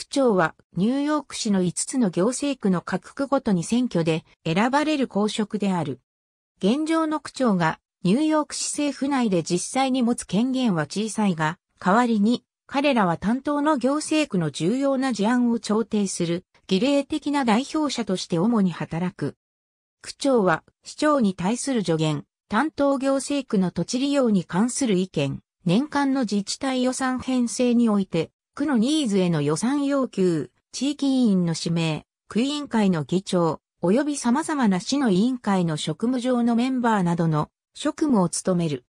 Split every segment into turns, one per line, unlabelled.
区長はニューヨーク市の5つの行政区の各区ごとに選挙で選ばれる公職である。現状の区長がニューヨーク市政府内で実際に持つ権限は小さいが、代わりに彼らは担当の行政区の重要な事案を調停する儀礼的な代表者として主に働く。区長は市長に対する助言、担当行政区の土地利用に関する意見、年間の自治体予算編成において区のニーズへの予算要求、地域委員の指名、区委員会の議長、及び様々な市の委員会の職務上のメンバーなどの職務を務める。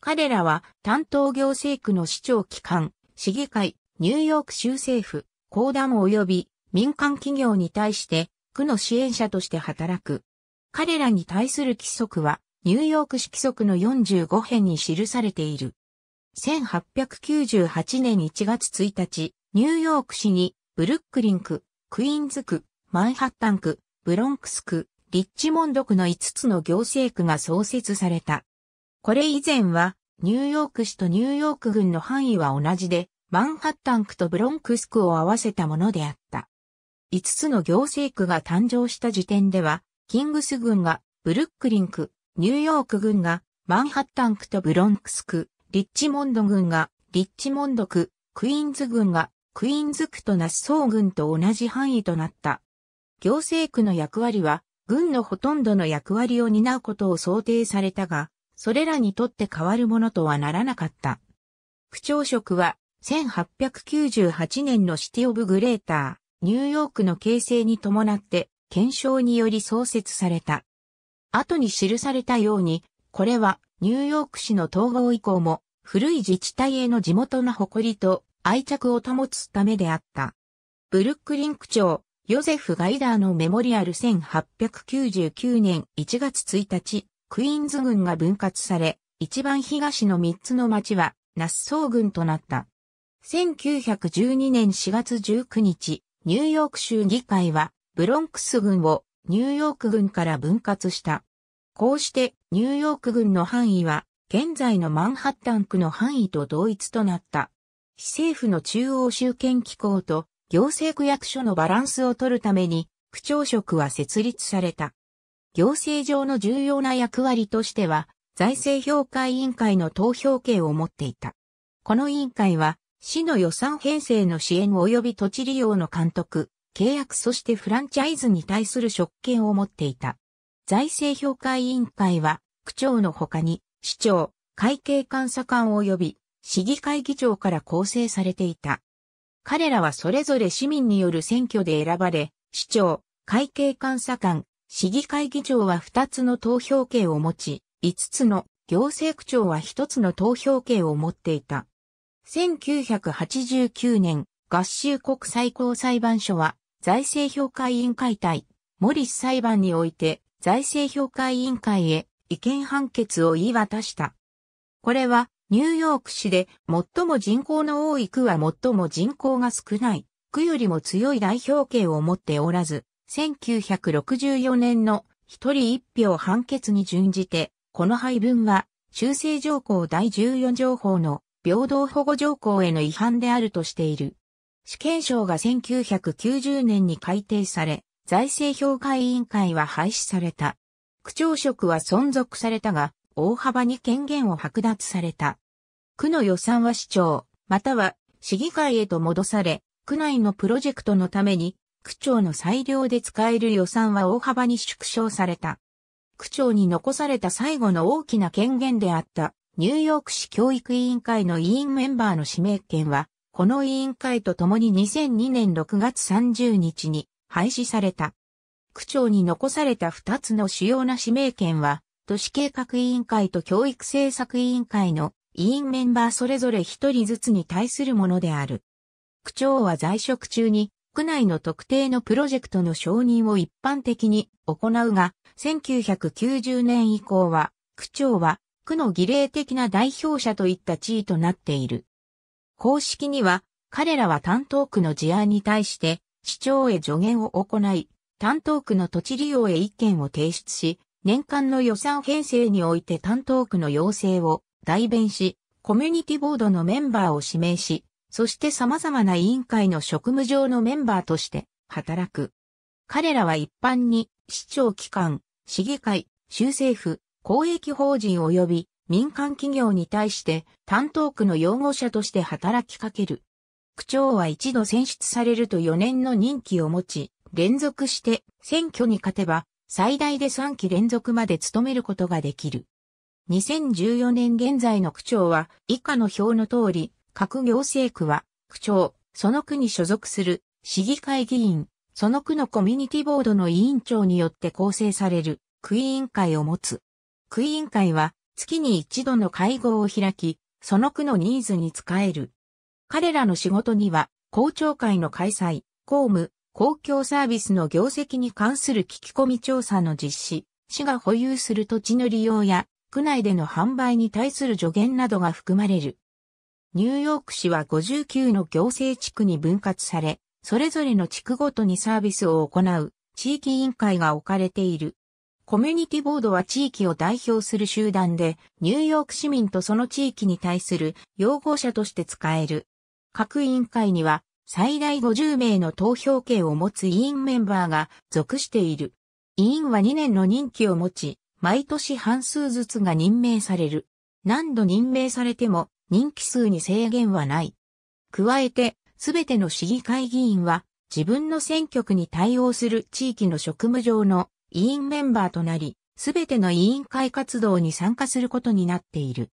彼らは担当行政区の市長機関、市議会、ニューヨーク州政府、公団及び民間企業に対して区の支援者として働く。彼らに対する規則はニューヨーク市規則の45編に記されている。1898年1月1日、ニューヨーク市に、ブルックリン区、クイーンズ区、マンハッタン区、ブロンクス区、リッチモンド区の5つの行政区が創設された。これ以前は、ニューヨーク市とニューヨーク郡の範囲は同じで、マンハッタン区とブロンクス区を合わせたものであった。5つの行政区が誕生した時点では、キングス郡がブルックリン区、ニューヨーク郡がマンハッタン区とブロンクス区、リッチモンド軍がリッチモンド区、クイーンズ軍がクイーンズ区とナッソー軍と同じ範囲となった。行政区の役割は、軍のほとんどの役割を担うことを想定されたが、それらにとって変わるものとはならなかった。区長職は、1898年のシティオブグレーター、ニューヨークの形成に伴って、検証により創設された。後に記されたように、これはニューヨーク市の統合以降も、古い自治体への地元の誇りと愛着を保つためであった。ブルックリン区長、ヨゼフ・ガイダーのメモリアル1899年1月1日、クイーンズ軍が分割され、一番東の3つの町は、ナッソー軍となった。1912年4月19日、ニューヨーク州議会は、ブロンクス軍をニューヨーク軍から分割した。こうしてニューヨーク郡の範囲は現在のマンハッタン区の範囲と同一となった。市政府の中央集権機構と行政区役所のバランスを取るために区長職は設立された。行政上の重要な役割としては財政評価委員会の投票権を持っていた。この委員会は市の予算編成の支援及び土地利用の監督、契約そしてフランチャイズに対する職権を持っていた。財政評価委員会は、区長の他に、市長、会計監査官及び、市議会議長から構成されていた。彼らはそれぞれ市民による選挙で選ばれ、市長、会計監査官、市議会議長は2つの投票権を持ち、5つの行政区長は1つの投票権を持っていた。1989年、合衆国最高裁判所は、財政評価委員会対、モリス裁判において、財政評価委員会へ違憲判決を言い渡した。これはニューヨーク市で最も人口の多い区は最も人口が少ない区よりも強い代表権を持っておらず、1964年の一人一票判決に準じて、この配分は修正条項第14条法の平等保護条項への違反であるとしている。試験省が1990年に改定され、財政評価委員会は廃止された。区長職は存続されたが、大幅に権限を剥奪された。区の予算は市長、または市議会へと戻され、区内のプロジェクトのために、区長の裁量で使える予算は大幅に縮小された。区長に残された最後の大きな権限であった、ニューヨーク市教育委員会の委員メンバーの指名権は、この委員会と共に2002年6月30日に廃止された。区長に残された二つの主要な指名権は、都市計画委員会と教育政策委員会の委員メンバーそれぞれ一人ずつに対するものである。区長は在職中に、区内の特定のプロジェクトの承認を一般的に行うが、1990年以降は、区長は、区の儀礼的な代表者といった地位となっている。公式には、彼らは担当区の事案に対して、市長へ助言を行い、担当区の土地利用へ意見を提出し、年間の予算編成において担当区の要請を代弁し、コミュニティボードのメンバーを指名し、そして様々な委員会の職務上のメンバーとして働く。彼らは一般に市長機関、市議会、州政府、公益法人及び民間企業に対して担当区の擁護者として働きかける。区長は一度選出されると4年の任期を持ち、連続して選挙に勝てば最大で3期連続まで務めることができる。2014年現在の区長は以下の表の通り、各行政区は区長、その区に所属する市議会議員、その区のコミュニティボードの委員長によって構成される区委員会を持つ。区委員会は月に一度の会合を開き、その区のニーズに使える彼らの仕事には、公聴会の開催、公務、公共サービスの業績に関する聞き込み調査の実施、市が保有する土地の利用や、区内での販売に対する助言などが含まれる。ニューヨーク市は59の行政地区に分割され、それぞれの地区ごとにサービスを行う地域委員会が置かれている。コミュニティボードは地域を代表する集団で、ニューヨーク市民とその地域に対する擁護者として使える各委員会には最大50名の投票権を持つ委員メンバーが属している。委員は2年の任期を持ち、毎年半数ずつが任命される。何度任命されても任期数に制限はない。加えて、すべての市議会議員は自分の選挙区に対応する地域の職務上の委員メンバーとなり、すべての委員会活動に参加することになっている。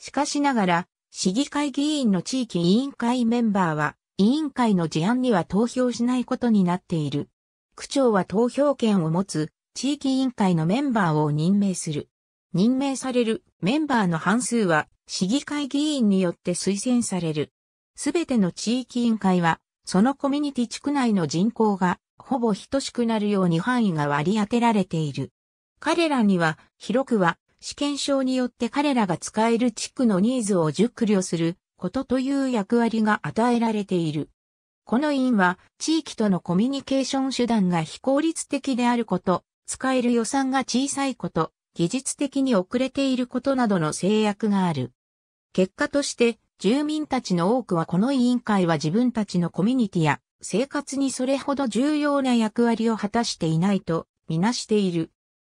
しかしながら、市議会議員の地域委員会メンバーは、委員会の事案には投票しないことになっている。区長は投票権を持つ地域委員会のメンバーを任命する。任命されるメンバーの半数は市議会議員によって推薦される。すべての地域委員会は、そのコミュニティ地区内の人口がほぼ等しくなるように範囲が割り当てられている。彼らには広くは試験証によって彼らが使える地区のニーズを熟慮することという役割が与えられている。この委員は地域とのコミュニケーション手段が非効率的であること、使える予算が小さいこと、技術的に遅れていることなどの制約がある。結果として、住民たちの多くはこの委員会は自分たちのコミュニティや生活にそれほど重要な役割を果たしていないとみなしている。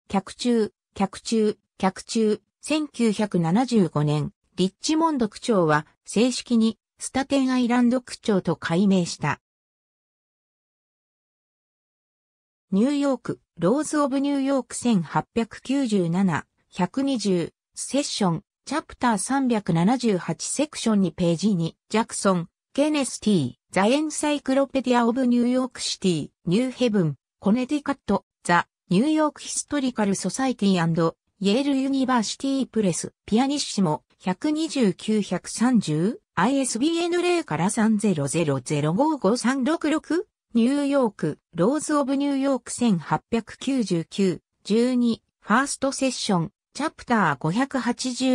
客中、客中、客中、1975年、リッチモンド区長は正式にスタテンアイランド区長と改名した。ニューヨーク、ローズ・オブ・ニューヨーク1897、120、セッション、チャプター378セクション2ページに、ジャクソン、ケネス・ティ、ザ・エンサイクロペディア・オブ・ニューヨーク・シティ、ニューヘブン、コネティカット、ザ・ニューヨーク・ヒストリカル・ソサイティイェールユニバーシティプレス、ピアニッシモ、129-130、ISBN 0から3000055366、ニューヨーク、ローズ・オブ・ニューヨーク1899、12、ファーストセッション、チャプター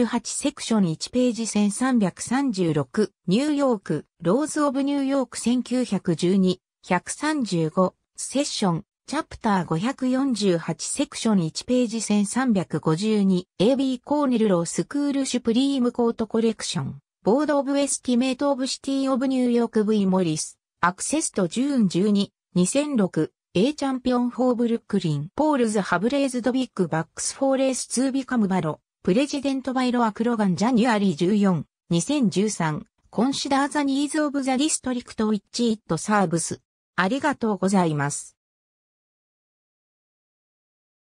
588セクション1ページ1336、ニューヨーク、ローズ・オブ・ニューヨーク1912、135、セッション、チャプター548セクション1ページ 1352AB コーネルロースクールシュプリームコートコレクションボードオブエスティメートオブシティオブニューヨーク V モリスアクセスとジューン12 2006 A チャンピオンフォーブルックリンポールズハブレーズドビッグバックスフォーレース2ビカムバロプレジデントバイロアクロガンジャニュアリー14 2013コンシダーザニーズオブザディストリクトウィッチイットサーブスありがとうございます。